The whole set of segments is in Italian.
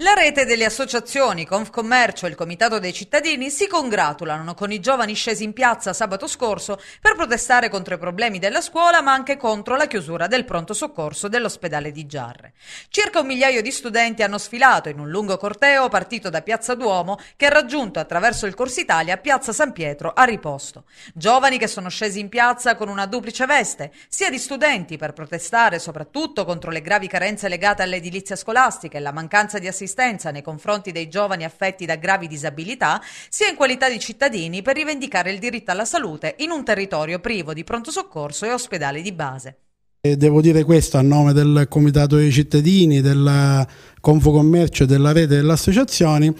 La rete delle associazioni Confcommercio e il Comitato dei cittadini si congratulano con i giovani scesi in piazza sabato scorso per protestare contro i problemi della scuola ma anche contro la chiusura del pronto soccorso dell'ospedale di Giarre. Circa un migliaio di studenti hanno sfilato in un lungo corteo partito da Piazza Duomo che ha raggiunto attraverso il Corso Italia Piazza San Pietro a riposto. Giovani che sono scesi in piazza con una duplice veste, sia di studenti per protestare soprattutto contro le gravi carenze legate all'edilizia scolastica e la mancanza di assistenza assistenza nei confronti dei giovani affetti da gravi disabilità, sia in qualità di cittadini per rivendicare il diritto alla salute in un territorio privo di pronto soccorso e ospedali di base. E Devo dire questo a nome del Comitato dei cittadini, del Confocommercio e della rete delle associazioni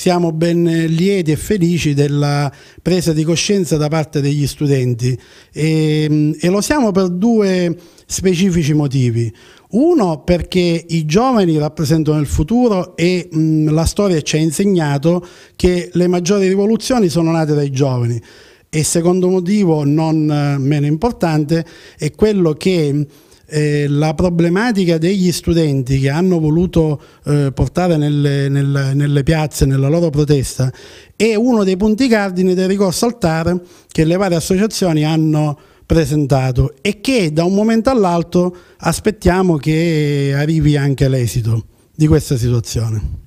siamo ben lieti e felici della presa di coscienza da parte degli studenti e, ehm, e lo siamo per due specifici motivi. Uno perché i giovani rappresentano il futuro e mh, mm, la storia ci ha insegnato che le maggiori rivoluzioni sono nate dai giovani. E secondo motivo non eh, meno importante è quello che eh, la problematica degli studenti che hanno voluto eh, portare nelle, nelle, nelle, piazze, nella loro protesta, è uno dei punti cardine del ricorso al TAR che le varie associazioni hanno presentato e che da un momento all'altro aspettiamo che arrivi anche l'esito di questa situazione.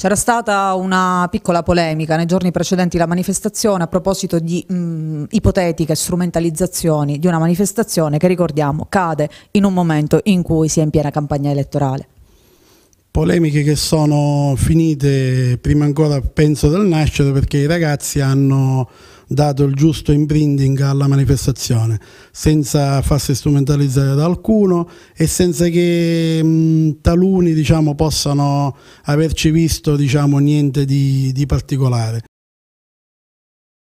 C'era stata una piccola polemica nei giorni precedenti la manifestazione a proposito di mh, mm, ipotetiche strumentalizzazioni di una manifestazione che ricordiamo cade in un momento in cui si è in piena campagna elettorale polemiche che sono finite prima ancora penso del nascere perché i ragazzi hanno dato il giusto imprinting alla manifestazione senza farsi strumentalizzare da alcuno e senza che mh, mm, taluni diciamo, possano averci visto diciamo, niente di, di particolare